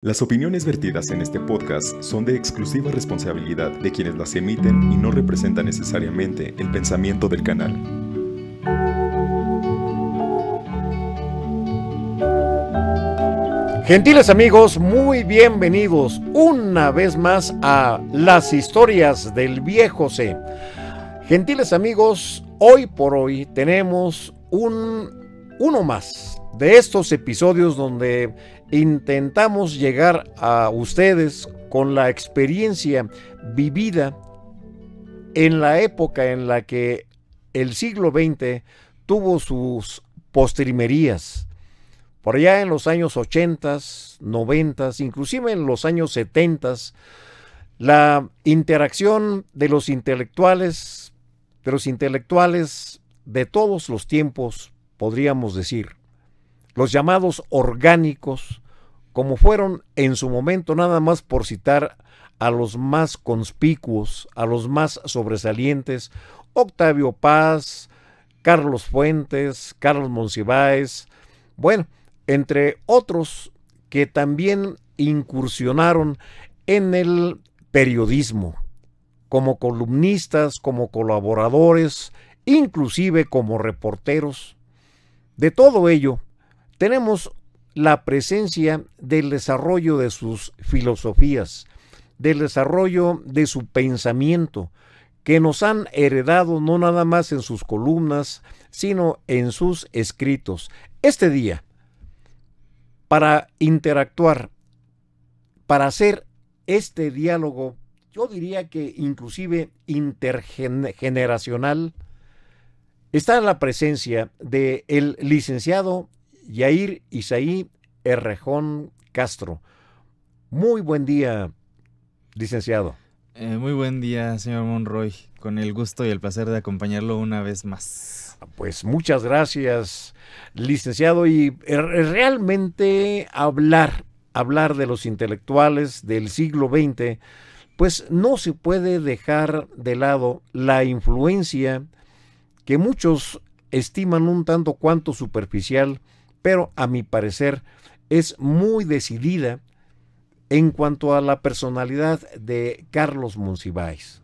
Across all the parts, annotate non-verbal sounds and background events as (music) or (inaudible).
Las opiniones vertidas en este podcast son de exclusiva responsabilidad de quienes las emiten y no representan necesariamente el pensamiento del canal. Gentiles amigos, muy bienvenidos una vez más a las historias del viejo C. Gentiles amigos, hoy por hoy tenemos un uno más de estos episodios donde intentamos llegar a ustedes con la experiencia vivida en la época en la que el siglo XX tuvo sus postrimerías. Por allá en los años 80, 90, inclusive en los años 70, la interacción de los intelectuales, de los intelectuales de todos los tiempos, podríamos decir los llamados orgánicos, como fueron en su momento, nada más por citar a los más conspicuos, a los más sobresalientes, Octavio Paz, Carlos Fuentes, Carlos Monsiváis, bueno, entre otros que también incursionaron en el periodismo, como columnistas, como colaboradores, inclusive como reporteros. De todo ello, tenemos la presencia del desarrollo de sus filosofías, del desarrollo de su pensamiento, que nos han heredado no nada más en sus columnas, sino en sus escritos. Este día, para interactuar, para hacer este diálogo, yo diría que inclusive intergeneracional, está la presencia del licenciado Yair Isaí Errejón Castro. Muy buen día, licenciado. Eh, muy buen día, señor Monroy. Con el gusto y el placer de acompañarlo una vez más. Pues muchas gracias, licenciado. Y er, er, realmente hablar, hablar de los intelectuales del siglo XX, pues no se puede dejar de lado la influencia que muchos estiman un tanto cuanto superficial pero a mi parecer es muy decidida en cuanto a la personalidad de Carlos Monsiváis.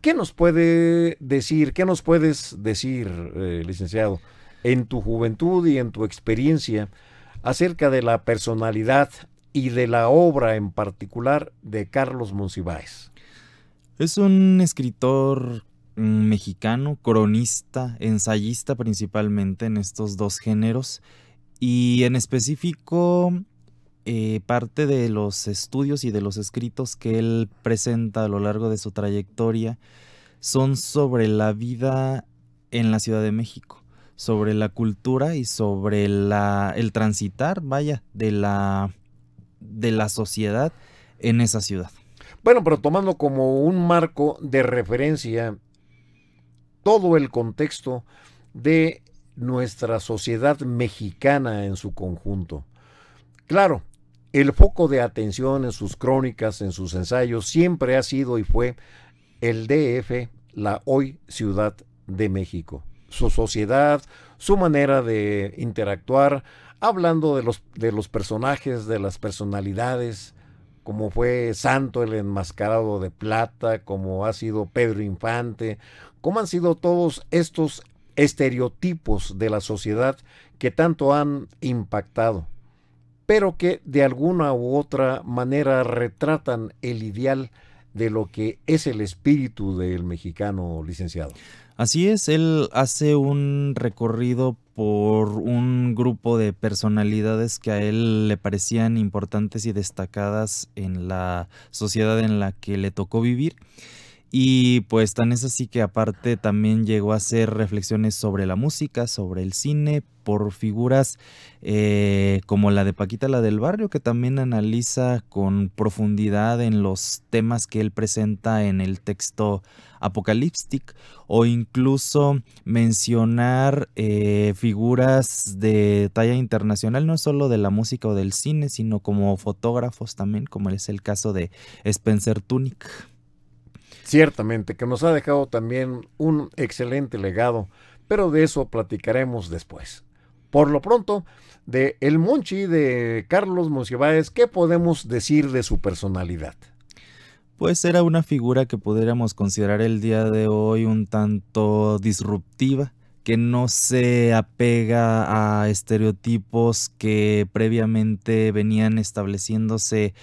¿Qué nos puede decir, qué nos puedes decir, eh, licenciado, en tu juventud y en tu experiencia acerca de la personalidad y de la obra en particular de Carlos Monsiváis? Es un escritor Mm, mexicano, cronista, ensayista principalmente en estos dos géneros y en específico eh, parte de los estudios y de los escritos que él presenta a lo largo de su trayectoria son sobre la vida en la Ciudad de México, sobre la cultura y sobre la, el transitar, vaya, de la, de la sociedad en esa ciudad. Bueno, pero tomando como un marco de referencia todo el contexto de nuestra sociedad mexicana en su conjunto. Claro, el foco de atención en sus crónicas, en sus ensayos, siempre ha sido y fue el DF, la hoy Ciudad de México. Su sociedad, su manera de interactuar, hablando de los, de los personajes, de las personalidades, como fue Santo el Enmascarado de Plata, como ha sido Pedro Infante, cómo han sido todos estos estereotipos de la sociedad que tanto han impactado, pero que de alguna u otra manera retratan el ideal de lo que es el espíritu del mexicano licenciado. Así es, él hace un recorrido por un grupo de personalidades que a él le parecían importantes y destacadas en la sociedad en la que le tocó vivir. Y pues tan es así que aparte también llegó a hacer reflexiones sobre la música, sobre el cine, por figuras eh, como la de Paquita, la del barrio, que también analiza con profundidad en los temas que él presenta en el texto apocalíptic, o incluso mencionar eh, figuras de talla internacional, no solo de la música o del cine, sino como fotógrafos también, como es el caso de Spencer Tunick. Ciertamente, que nos ha dejado también un excelente legado, pero de eso platicaremos después. Por lo pronto, de El Monchi de Carlos Monsiváez, ¿qué podemos decir de su personalidad? Pues era una figura que pudiéramos considerar el día de hoy un tanto disruptiva, que no se apega a estereotipos que previamente venían estableciéndose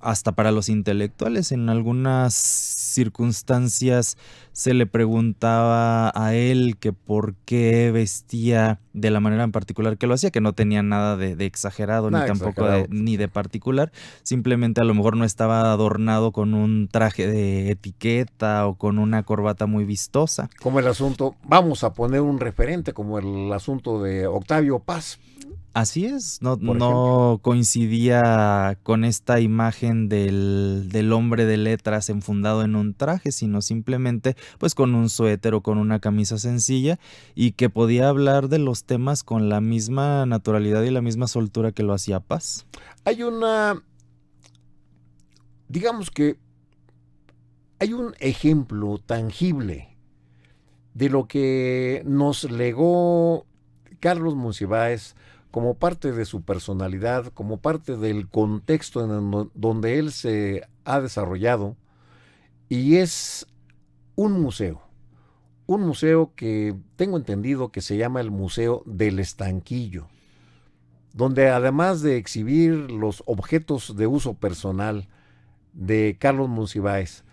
hasta para los intelectuales. En algunas circunstancias se le preguntaba a él que por qué vestía de la manera en particular que lo hacía, que no tenía nada de, exagerado ni tampoco de, ni de particular. Simplemente a lo mejor no estaba adornado con un traje de etiqueta o con una corbata muy vistosa. Como el asunto, vamos a poner un referente como el asunto de Octavio Paz Así es, no, coincidía con esta imagen del, del, hombre de letras enfundado en un traje, sino simplemente pues con un suéter o con una camisa sencilla y que podía hablar de los temas con la misma naturalidad y la misma soltura que lo hacía Paz. Hay una, digamos que hay un ejemplo tangible de lo que nos legó Carlos Monsiváis como parte de su personalidad, como parte del contexto en donde él se ha desarrollado, y es un museo, un museo que tengo entendido que se llama el Museo del Estanquillo, donde además de exhibir los objetos de uso personal de Carlos Monsiváis,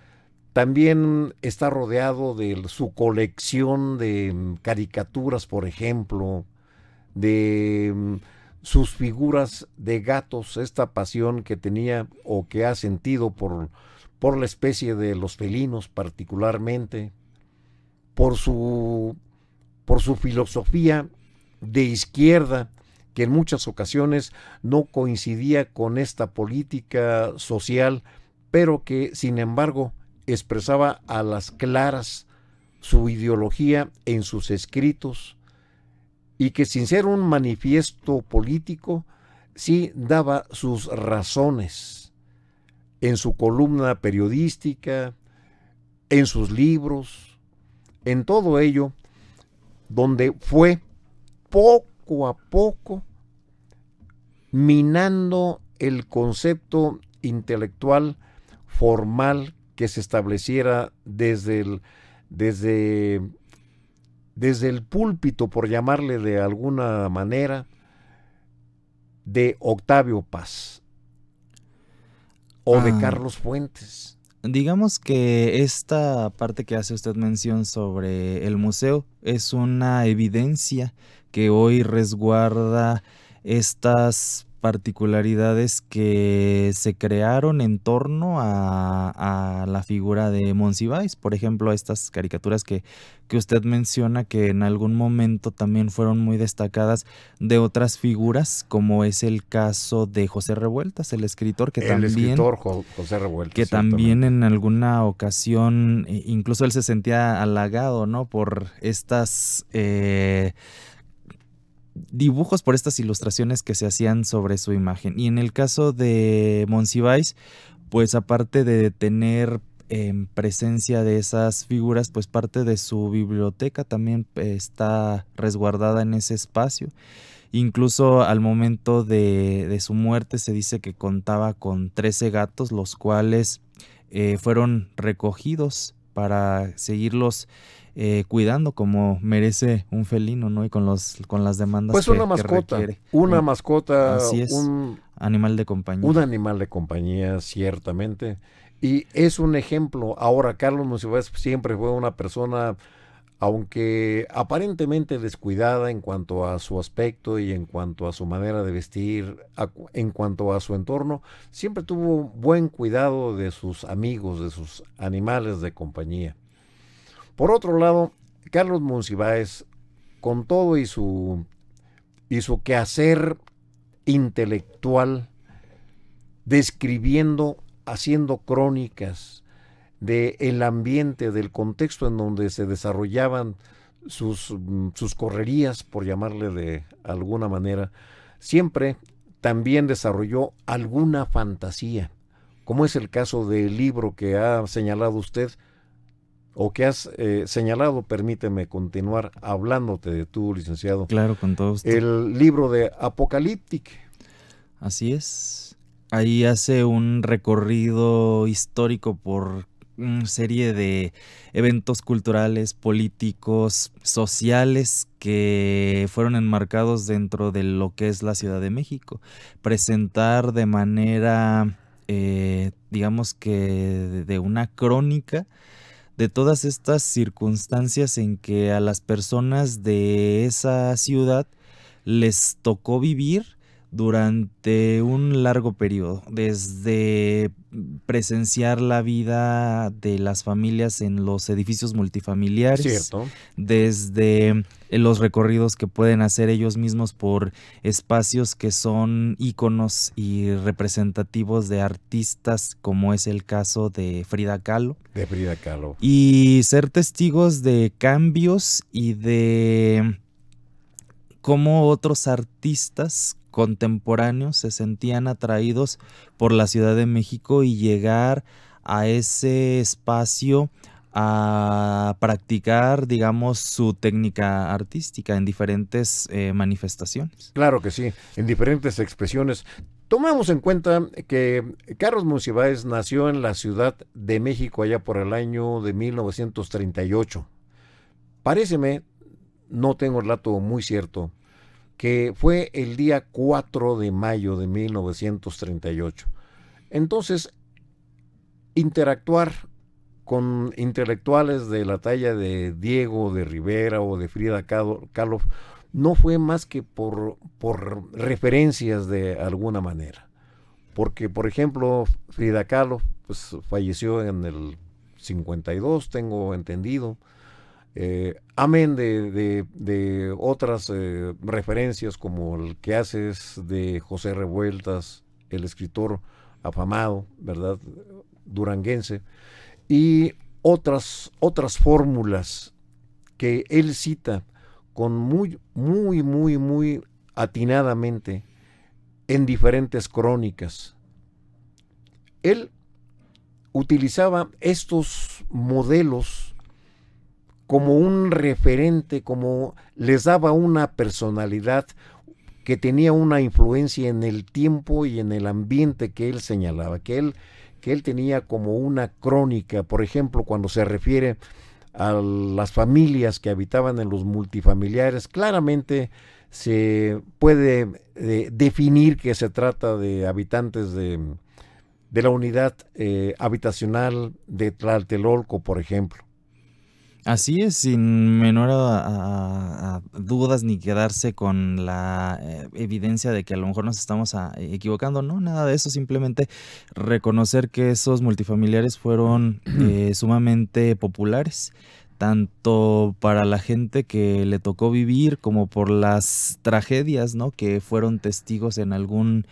también está rodeado de su colección de caricaturas, por ejemplo, de mm, sus figuras de gatos, esta pasión que tenía o que ha sentido por, la especie de los felinos particularmente, por su, por su filosofía de izquierda, que en muchas ocasiones no coincidía con esta política social, pero que sin embargo expresaba a las claras su ideología en sus escritos, y que sin ser un manifiesto político, sí daba sus razones en su columna periodística, en sus libros, en todo ello, donde fue poco a poco minando el concepto intelectual formal que se estableciera desde el, desde desde el púlpito, por llamarle de alguna manera, de Octavio Paz o de ah. Carlos Fuentes. Digamos que esta parte que hace usted mención sobre el museo es una evidencia que hoy resguarda estas particularidades que se crearon en torno a, la figura de Monsiváis. Por ejemplo, estas caricaturas que, que usted menciona que en algún momento también fueron muy destacadas de otras figuras, como es el caso de José Revueltas, el escritor que el también... escritor José Revueltas. Que también en alguna ocasión, e incluso él se sentía halagado, ¿no? Por estas... Eh, dibujos por estas ilustraciones que se hacían sobre su imagen. Y en el caso de Monsiváis, pues aparte de tener en em, presencia de esas figuras, pues parte de su biblioteca también eh, está resguardada en ese espacio. Incluso al momento de, su muerte se dice que contaba con 13 gatos, los cuales eh, fueron recogidos para seguirlos eh, cuidando como merece un felino, ¿no? Y con los con las demandas. Pues una mascota, una mascota, un animal de compañía. Un animal de compañía, ciertamente. Y es un ejemplo. Ahora, Carlos Monsiváis siempre fue una persona, aunque aparentemente descuidada en cuanto a su aspecto y en cuanto a su manera de vestir, en cuanto a su entorno, siempre tuvo buen cuidado de sus amigos, de sus animales de compañía. Por otro lado, Carlos Monsiváis, con todo y su, quehacer intelectual, describiendo, haciendo crónicas del el ambiente, del contexto en donde se desarrollaban sus correrías, por llamarle de alguna manera, siempre también desarrolló alguna fantasía, como es el caso del libro que ha señalado usted, o que has eh, señalado, permíteme continuar hablándote de tú, licenciado. Claro, con todos. El libro de Apocalíptic. Así es. Ahí hace un recorrido histórico por una serie de eventos culturales, políticos, sociales que fueron enmarcados dentro de lo que es la Ciudad de México. Presentar de manera, eh, digamos que de una crónica, de todas estas circunstancias en que a las personas de esa ciudad les tocó vivir durante un largo periodo, desde presenciar la vida de las familias en los edificios multifamiliares, Cierto. desde los recorridos que pueden hacer ellos mismos por espacios que son íconos y representativos de artistas, como es el caso de Frida Kahlo. De Frida Kahlo. Y ser testigos de cambios y de cómo otros artistas contemporáneos se sentían atraídos por la Ciudad de México y llegar a ese espacio a practicar, digamos, su técnica artística en diferentes eh, manifestaciones. Claro que sí, en diferentes expresiones. Tomemos en cuenta que Carlos Monsiváis nació en la Ciudad de México allá por el año de 1938. Pareceme, no tengo el dato muy cierto, que fue el día 4 de mayo de 1938. Entonces, interactuar con intelectuales de la talla de Diego de Rivera o de Frida Kahlo no fue más que por, referencias de alguna manera. Porque, por ejemplo, Frida Kahlo pues, falleció en el 52, tengo entendido. Eh, amén de, otras eh, referencias como el que haces de José Revueltas, el escritor afamado, ¿verdad? Duranguense, y otras, otras fórmulas que él cita con muy, muy, muy, muy atinadamente en diferentes crónicas. Él utilizaba estos modelos como un referente, como les daba una personalidad que tenía una influencia en el tiempo y en el ambiente que él señalaba, que él, que él tenía como una crónica, por ejemplo, cuando se refiere a las familias que habitaban en los multifamiliares, claramente se puede eh, definir que se trata de habitantes de, de la unidad eh, habitacional de Tlaltelolco, por ejemplo. Así es, sin menor a, dudas ni quedarse con la eh, evidencia de que a lo mejor nos estamos ah, equivocando, no, nada de eso, simplemente reconocer que esos multifamiliares fueron (clears throat) eh, sumamente populares tanto para la gente que le tocó vivir como por las tragedias, ¿no? Que fueron testigos en algún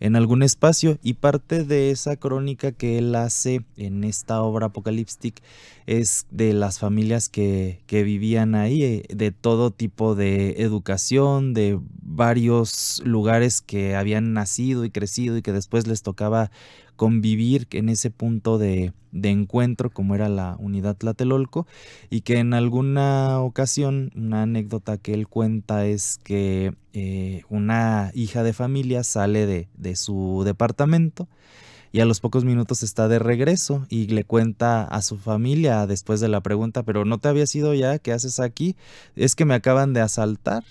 en algún espacio y parte de esa crónica que él hace en esta obra apocalíptica es de las familias que, que, vivían ahí, eh, de todo tipo de educación, de varios lugares que habían nacido y crecido y que después les tocaba convivir en ese punto de, encuentro como era la unidad Tlatelolco y que en alguna ocasión una anécdota que él cuenta es que eh, una hija de familia sale de, su departamento y a los pocos minutos está de regreso y le cuenta a su familia después de la pregunta, pero no te había sido ya, ¿qué haces aquí? Es que me acaban de asaltar.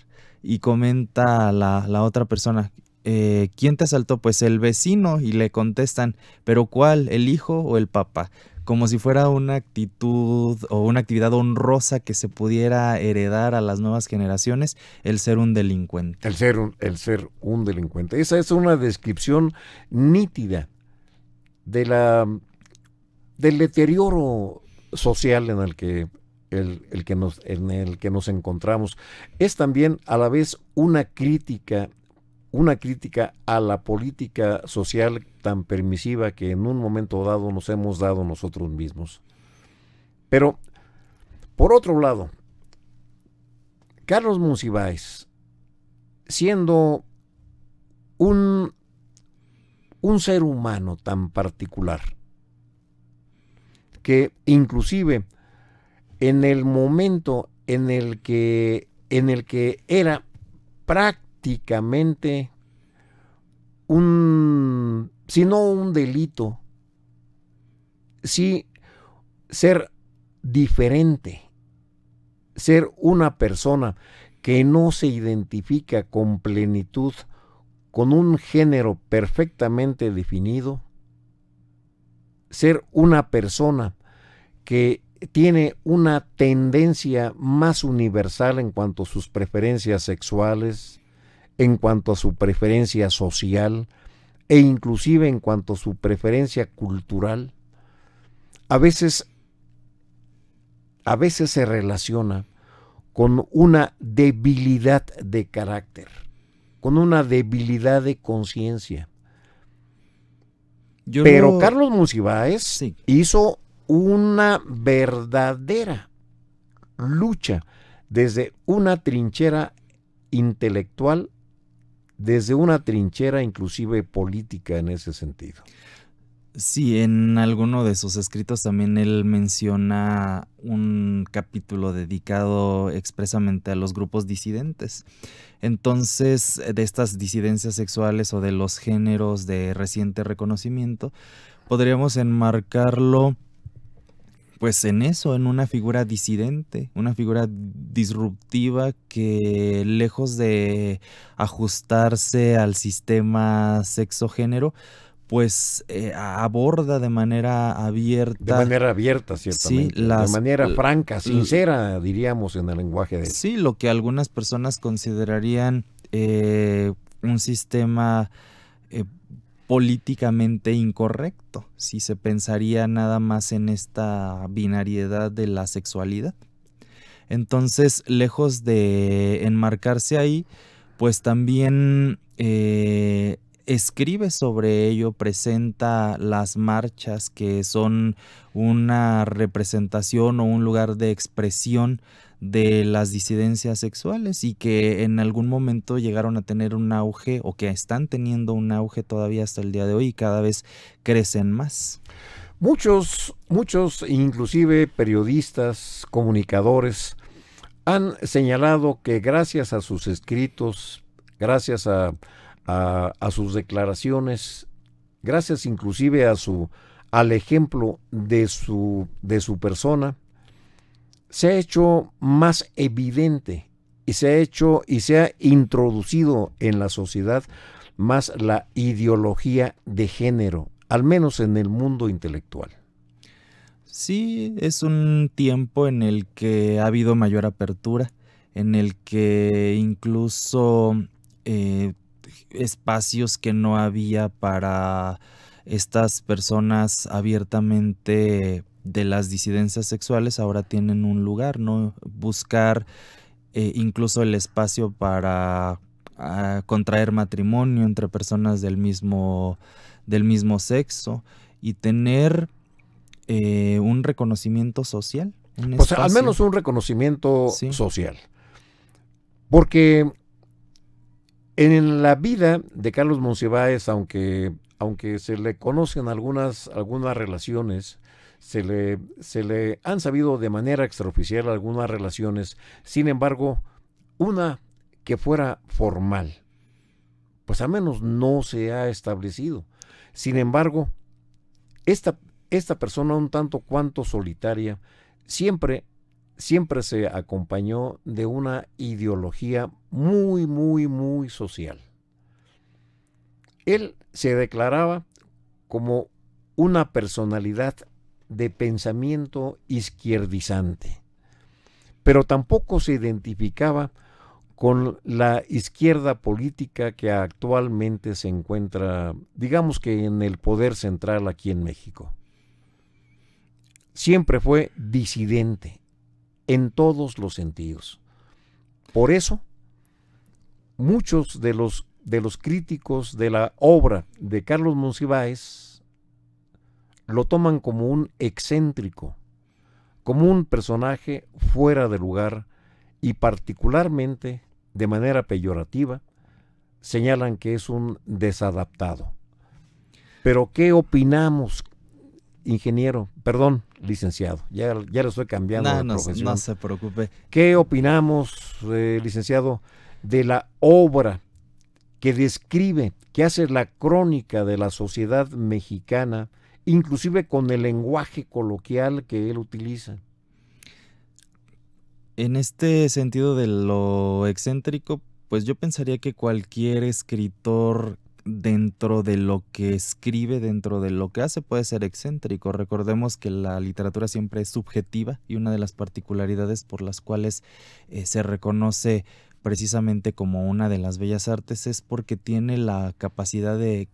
Y comenta la, la otra persona, eh, ¿quién te asaltó? Pues el vecino y le contestan, pero ¿cuál? ¿El hijo o el papá? Como si fuera una actitud o una actividad honrosa que se pudiera heredar a las nuevas generaciones, el ser un delincuente. El ser un, delincuente. Esa es una descripción nítida de la, del deterioro social en el que que nos, en el que nos encontramos, es también a la vez una crítica una crítica a la política social tan permisiva que en un momento dado nos hemos dado nosotros mismos. Pero, por otro lado, Carlos Monsiváis, siendo un, un ser humano tan particular, que inclusive en el momento en el que, en el que era prácticamente prácticamente un, si no un delito, sí ser diferente, ser una persona que no se identifica con plenitud, con un género perfectamente definido, ser una persona que tiene una tendencia más universal en cuanto a sus preferencias sexuales, en cuanto a su preferencia social e inclusive en cuanto a su preferencia cultural. A veces, a veces se relaciona con una debilidad de carácter, con una debilidad de conciencia. Pero Carlos Monsiváis hizo una verdadera lucha desde una trinchera intelectual desde una trinchera inclusive política en ese sentido. Sí, en alguno de sus escritos también él menciona un capítulo dedicado expresamente a los grupos disidentes. Entonces, de estas disidencias sexuales o de los géneros de reciente reconocimiento, podríamos enmarcarlo pues en eso, en una figura disidente, una figura disruptiva que lejos de ajustarse al sistema sexo-género, pues eh, aborda de manera abierta. De manera abierta, ciertamente. de manera franca, sincera, diríamos en el lenguaje de... Sí, lo que algunas personas considerarían eh, un sistema eh, políticamente incorrecto, si se pensaría nada más en esta binariedad de la sexualidad. Entonces, lejos de enmarcarse ahí, pues también eh, escribe sobre ello, presenta las marchas que son una representación o un lugar de expresión de las disidencias sexuales y que en algún momento llegaron a tener un auge o que están teniendo un auge todavía hasta el día de hoy y cada vez crecen más. Muchos, muchos, inclusive periodistas, comunicadores, han señalado que gracias a sus escritos, gracias a, sus declaraciones, gracias inclusive a su, al ejemplo de su persona, se ha hecho más evidente y se ha hecho y se ha introducido en la sociedad más la ideología de género, al menos en el mundo intelectual. Sí, es un tiempo en el que ha habido mayor apertura, en el que incluso eh, espacios que no había para estas personas abiertamente de las disidencias sexuales ahora tienen un lugar, ¿no? Buscar eh, incluso el espacio para ah, contraer matrimonio entre personas del mismo, del mismo sexo y tener eh, un reconocimiento social. o sea, pues, al menos un reconocimiento social. Porque en la vida de Carlos Monsiváis, aunque, aunque se le conocen algunas, algunas relaciones, se le, se le han sabido de manera extraoficial algunas relaciones, sin embargo, una que fuera formal, pues al menos no se ha establecido. Sin embargo, esta, esta persona un tanto cuanto solitaria siempre siempre se acompañó de una ideología muy, muy, muy social. Él se declaraba como una personalidad de pensamiento izquierdizante, pero tampoco se identificaba con la izquierda política que actualmente se encuentra, digamos que en el poder central aquí en México. Siempre fue disidente en todos los sentidos. Por eso, muchos de los, de los críticos de la obra de Carlos Monsiváis lo toman como un excéntrico, como un personaje fuera de lugar y particularmente, de manera peyorativa, señalan que es un desadaptado. Pero ¿qué opinamos, ingeniero? Perdón, licenciado, ya, ya le estoy cambiando de profesión. No, no se preocupe. ¿Qué opinamos, eh, licenciado, de la obra que describe, que hace la crónica de la sociedad mexicana inclusive con el lenguaje coloquial que él utiliza. En este sentido de lo excéntrico, pues yo pensaría que cualquier escritor dentro de lo que escribe, dentro de lo que hace, puede ser excéntrico. Recordemos que la literatura siempre es subjetiva y una de las particularidades por las cuales eh, se reconoce precisamente como una de las bellas artes es porque tiene la capacidad de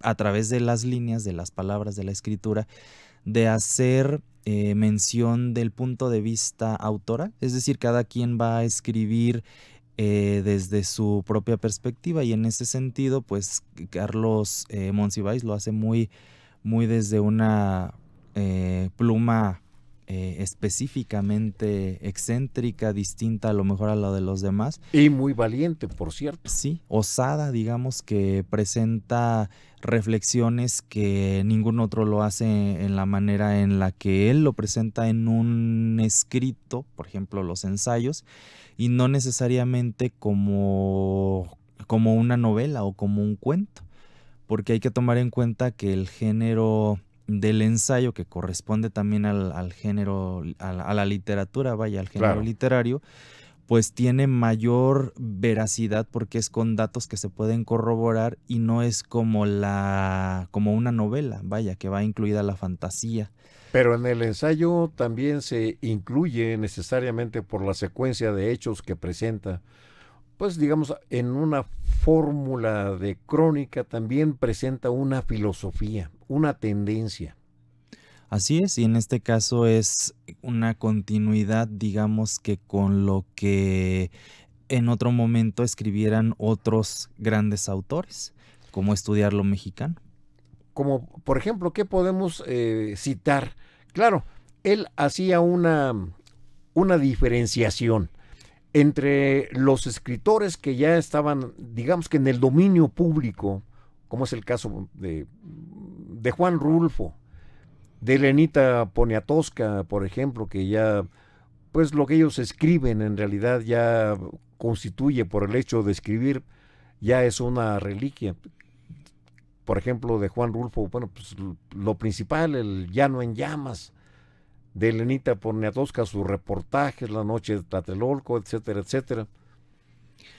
a través de las líneas, de las palabras, de la escritura, de hacer eh, mención del punto de vista autora. es decir, cada quien va a escribir eh, desde su propia perspectiva y en ese sentido, pues Carlos eh, Monsiváis lo hace muy, muy desde una eh, pluma eh, específicamente excéntrica, distinta a lo mejor a la de los demás. Y muy valiente, por cierto. Sí, osada, digamos, que presenta reflexiones que ningún otro lo hace en la manera en la que él lo presenta en un escrito, por ejemplo, los ensayos, y no necesariamente como, como una novela o como un cuento, porque hay que tomar en cuenta que el género del ensayo que corresponde también al, género, a la, literatura, vaya, al género literario, pues tiene mayor veracidad porque es con datos que se pueden corroborar y no es como la como una novela, vaya, que va incluida la fantasía. Pero en el ensayo también se incluye necesariamente por la secuencia de hechos que presenta, pues digamos en una fórmula de crónica también presenta una filosofía una tendencia. Así es, y en este caso es una continuidad, digamos que con lo que en otro momento escribieran otros grandes autores, como estudiar lo mexicano. Como, por ejemplo, ¿qué podemos eh, citar? Claro, él hacía una, una diferenciación entre los escritores que ya estaban, digamos que en el dominio público, como es el caso de de Juan Rulfo, de Lenita Poniatowska, por ejemplo, que ya, pues lo que ellos escriben en realidad ya constituye por el hecho de escribir, ya es una reliquia. Por ejemplo, de Juan Rulfo, bueno, pues lo principal, el Llano en Llamas, de Lenita Poniatowska, sus reportajes, La Noche de Tlatelolco, etcétera, etcétera.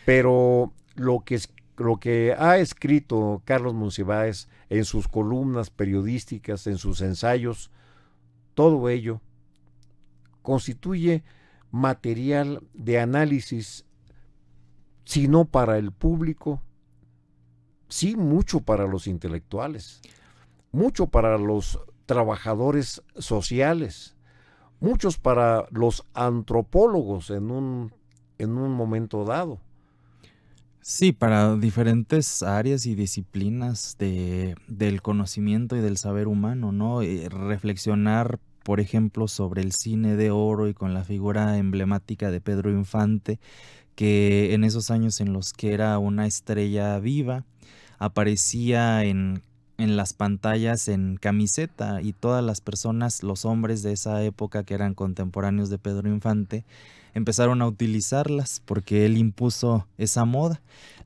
Pero lo que es lo que ha escrito Carlos Monsiváis en sus columnas periodísticas, en sus ensayos, todo ello constituye material de análisis, si no para el público, sí mucho para los intelectuales, mucho para los trabajadores sociales, muchos para los antropólogos en un momento dado Sí, para diferentes áreas y disciplinas de, del conocimiento y del saber humano, ¿no? Eh, reflexionar, por ejemplo, sobre el cine de oro y con la figura emblemática de Pedro Infante, que en esos años en los que era una estrella viva, aparecía en en las pantallas en camiseta y todas las personas, los hombres de esa época que eran contemporáneos de Pedro Infante, empezaron a utilizarlas porque él impuso esa moda.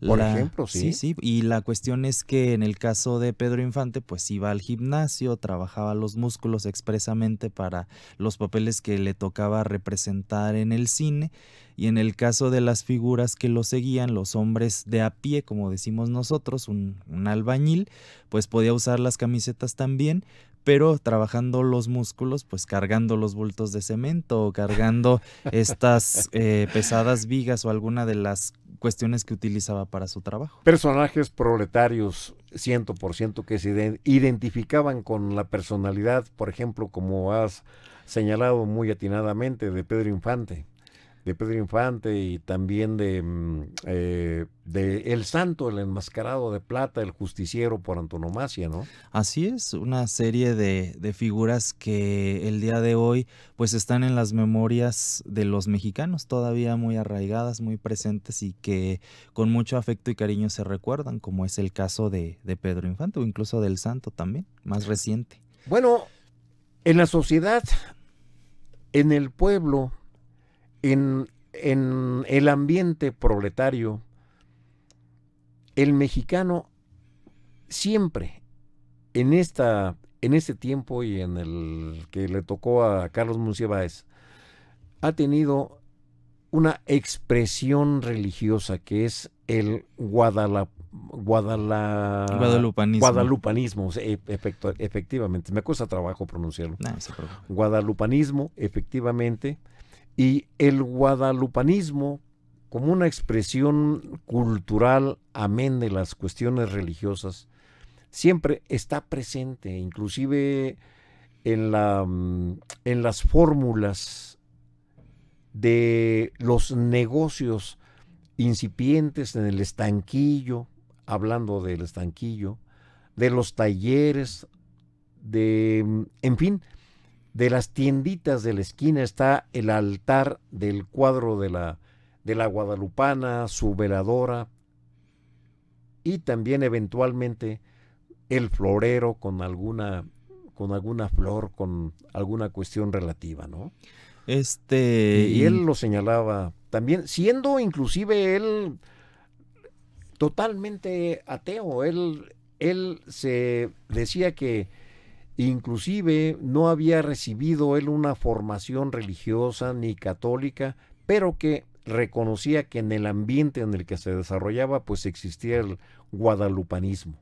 Por ejemplo, ¿sí? sí. Y la cuestión es que en el caso de Pedro Infante, pues iba al gimnasio, trabajaba los músculos expresamente para los papeles que le tocaba representar en el cine. Y en el caso de las figuras que lo seguían, los hombres de a pie, como decimos nosotros, un, un albañil, pues podía usar las camisetas también, pero trabajando los músculos, pues cargando los bultos de cemento o cargando estas eh, pesadas vigas o alguna de las cuestiones que utilizaba para su trabajo. Personajes proletarios, ciento ciento que se identificaban con la personalidad, por ejemplo, como has señalado muy atinadamente, de Pedro Infante de Pedro Infante y también de, mm, eh, de, El Santo, el enmascarado de plata, el justiciero por antonomasia, ¿no? Así es, una serie de, de figuras que el día de hoy pues están en las memorias de los mexicanos todavía muy arraigadas, muy presentes y que con mucho afecto y cariño se recuerdan, como es el caso de, de Pedro Infante o incluso del Santo también, más reciente. Bueno, en la sociedad, en el pueblo, en, en el ambiente proletario, el mexicano siempre en esta en este tiempo y en el que le tocó a Carlos Muncia ha tenido una expresión religiosa que es el guadalupanismo. efectivamente, me cuesta trabajo pronunciarlo. guadalupanismo, efectivamente, y el guadalupanismo como una expresión cultural amén de las cuestiones religiosas, siempre está presente, inclusive en, la, mm, en las fórmulas de los negocios incipientes en el estanquillo, hablando del estanquillo, de los talleres, de, mm, en fin, de las tienditas de la esquina está el altar del cuadro de la, de la guadalupana, su veladora y también eventualmente el florero con alguna con alguna flor, con alguna cuestión relativa, ¿no? Este y él lo señalaba también siendo inclusive él totalmente ateo, él él se decía que Inclusive no había recibido él una formación religiosa ni católica, pero que reconocía que en el ambiente en el que se desarrollaba pues existía el guadalupanismo.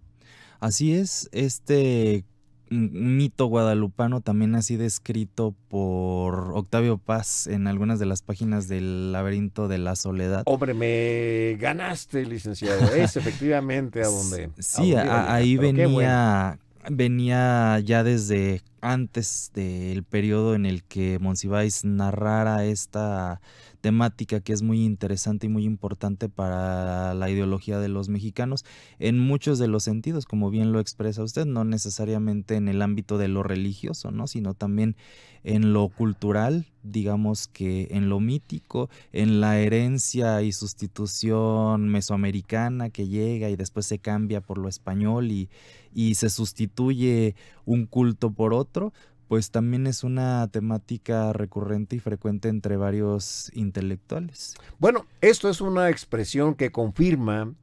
Así es, este mito guadalupano también ha sido escrito por Octavio Paz en algunas de las páginas del laberinto de la soledad. Hombre, me ganaste, licenciado. Es (laughs) efectivamente a donde... Sí, ahí venía venía ya desde antes del periodo en el que Monsiváis narrara esta temática que es muy interesante y muy importante para la ideología de los mexicanos en muchos de los sentidos, como bien lo expresa usted, no necesariamente en el ámbito de lo religioso, ¿no? sino también en lo cultural, digamos que en lo mítico, en la herencia y sustitución mesoamericana que llega y después se cambia por lo español y y se sustituye un culto por otro, pues también es una temática recurrente y frecuente entre varios intelectuales. Bueno, esto es una expresión que confirma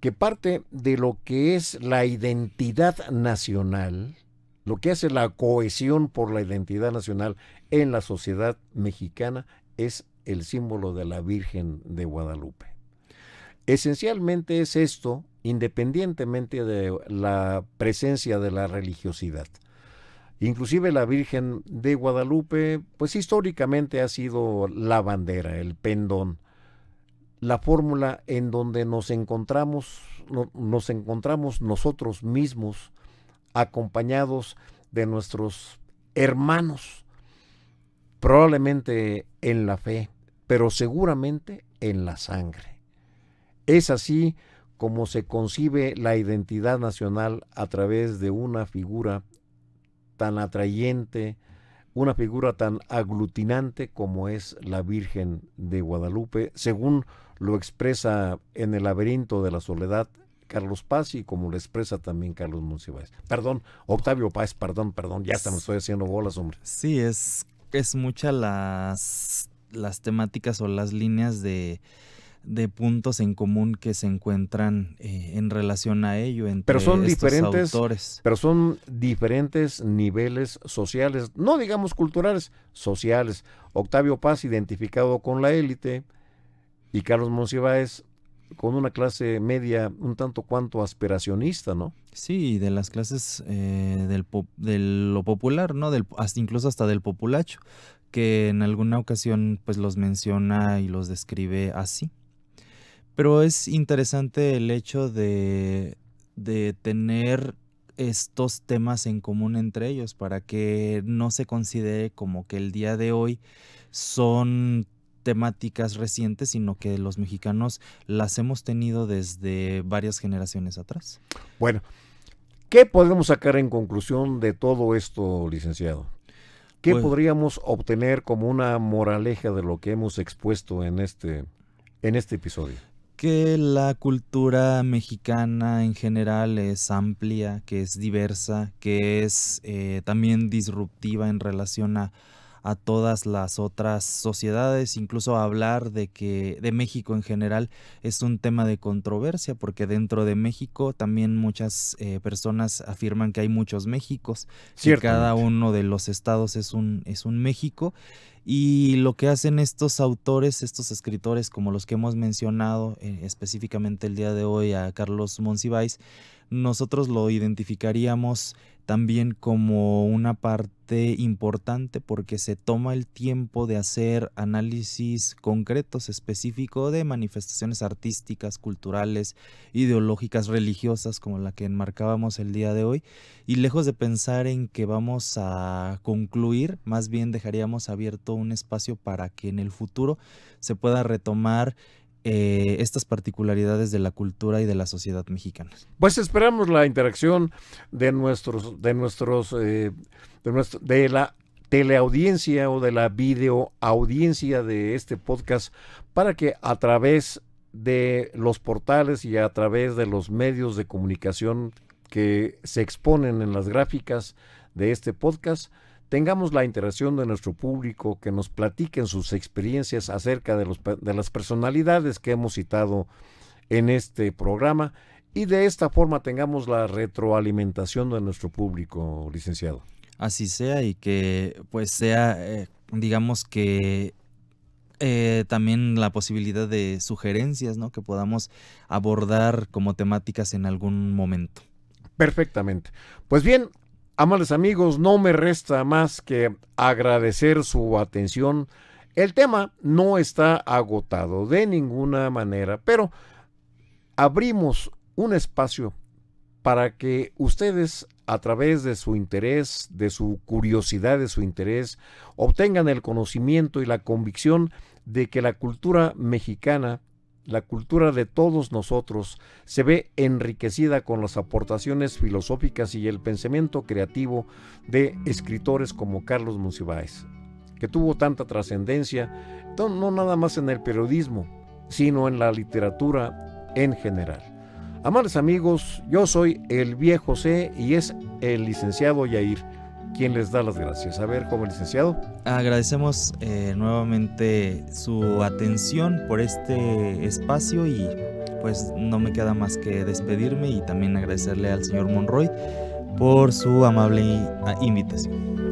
que parte de lo que es la identidad nacional, lo que hace la cohesión por la identidad nacional en la sociedad mexicana es el símbolo de la Virgen de Guadalupe. Esencialmente es esto independientemente de la presencia de la religiosidad. Inclusive la Virgen de Guadalupe, pues históricamente ha sido la bandera, el pendón, la fórmula en donde nos encontramos, nos encontramos nosotros mismos acompañados de nuestros hermanos, probablemente en la fe, pero seguramente en la sangre. Es así como se concibe la identidad nacional a través de una figura tan atrayente, una figura tan aglutinante como es la Virgen de Guadalupe, según lo expresa en el laberinto de la soledad Carlos Paz y como lo expresa también Carlos Monsiváis. Perdón, Octavio Paz, perdón, perdón, ya me estoy haciendo bolas, hombre. Sí, es, es muchas las, las temáticas o las líneas de, de puntos en común que se encuentran eh, en relación a ello entre pero estos diferentes, autores. Pero son diferentes niveles sociales, no digamos culturales, sociales. Octavio Paz identificado con la élite y Carlos Monsiváis con una clase media un tanto cuanto aspiracionista, ¿no? Sí, de las clases eh, de lo popular, ¿no? Del, hasta, incluso hasta del populacho, que en alguna ocasión pues los menciona y los describe así. Pero es interesante el hecho de, tener estos temas en común entre ellos para que no se considere como que el día de hoy son temáticas recientes, sino que los mexicanos las hemos tenido desde varias generaciones atrás. Bueno, ¿qué podemos sacar en conclusión de todo esto, licenciado? ¿Qué pues podríamos obtener como una moraleja de lo que hemos expuesto en este, en este episodio? que la cultura mexicana en general es amplia, que es diversa, que es eh, también disruptiva en relación a, todas las otras sociedades, incluso hablar de que de México en general es un tema de controversia, porque dentro de México también muchas eh, personas afirman que hay muchos Méxicos, que cada uno de los estados es un, es un México. Y lo que hacen estos autores, estos escritores, como los que hemos mencionado eh, específicamente el día de hoy a Carlos Monsiváis, nosotros lo identificaríamos también como una parte importante porque se toma el tiempo de hacer análisis concretos específicos de manifestaciones artísticas, culturales, ideológicas, religiosas, como la que enmarcábamos el día de hoy, y lejos de pensar en que vamos a concluir, más bien dejaríamos abierto un espacio para que en el futuro se pueda retomar eh, estas particularidades de la cultura y de la sociedad mexicana. Pues esperamos la interacción de nuestros, de nuestros, eh, de, de la teleaudiencia o de la videoaudiencia de este podcast para que a través de los portales y a través de los medios de comunicación que se exponen en las gráficas de este podcast, tengamos la interacción de nuestro público, que nos platiquen sus experiencias acerca de, las personalidades que hemos citado en este programa y de esta forma tengamos la retroalimentación de nuestro público, licenciado. Así sea y que pues sea, eh, digamos que eh, también la posibilidad de sugerencias, ¿no? Que podamos abordar como temáticas en algún momento. Perfectamente. Pues bien, Amables amigos, no me resta más que agradecer su atención. El tema no está agotado de ninguna manera, pero abrimos un espacio para que ustedes, a través de su interés, de su curiosidad, de su interés, obtengan el conocimiento y la convicción de que la cultura mexicana la cultura de todos nosotros se ve enriquecida con las aportaciones filosóficas y el pensamiento creativo de escritores como Carlos Monsiváis, que tuvo tanta trascendencia, no, nada más en el periodismo, sino en la literatura en general. Amables amigos, yo soy el viejo C y es el licenciado Yair. ¿Quién les da las gracias. A ver, como licenciado. Agradecemos eh, nuevamente su atención por este espacio y pues no me queda más que despedirme y también agradecerle al señor Monroy por su amable invitación.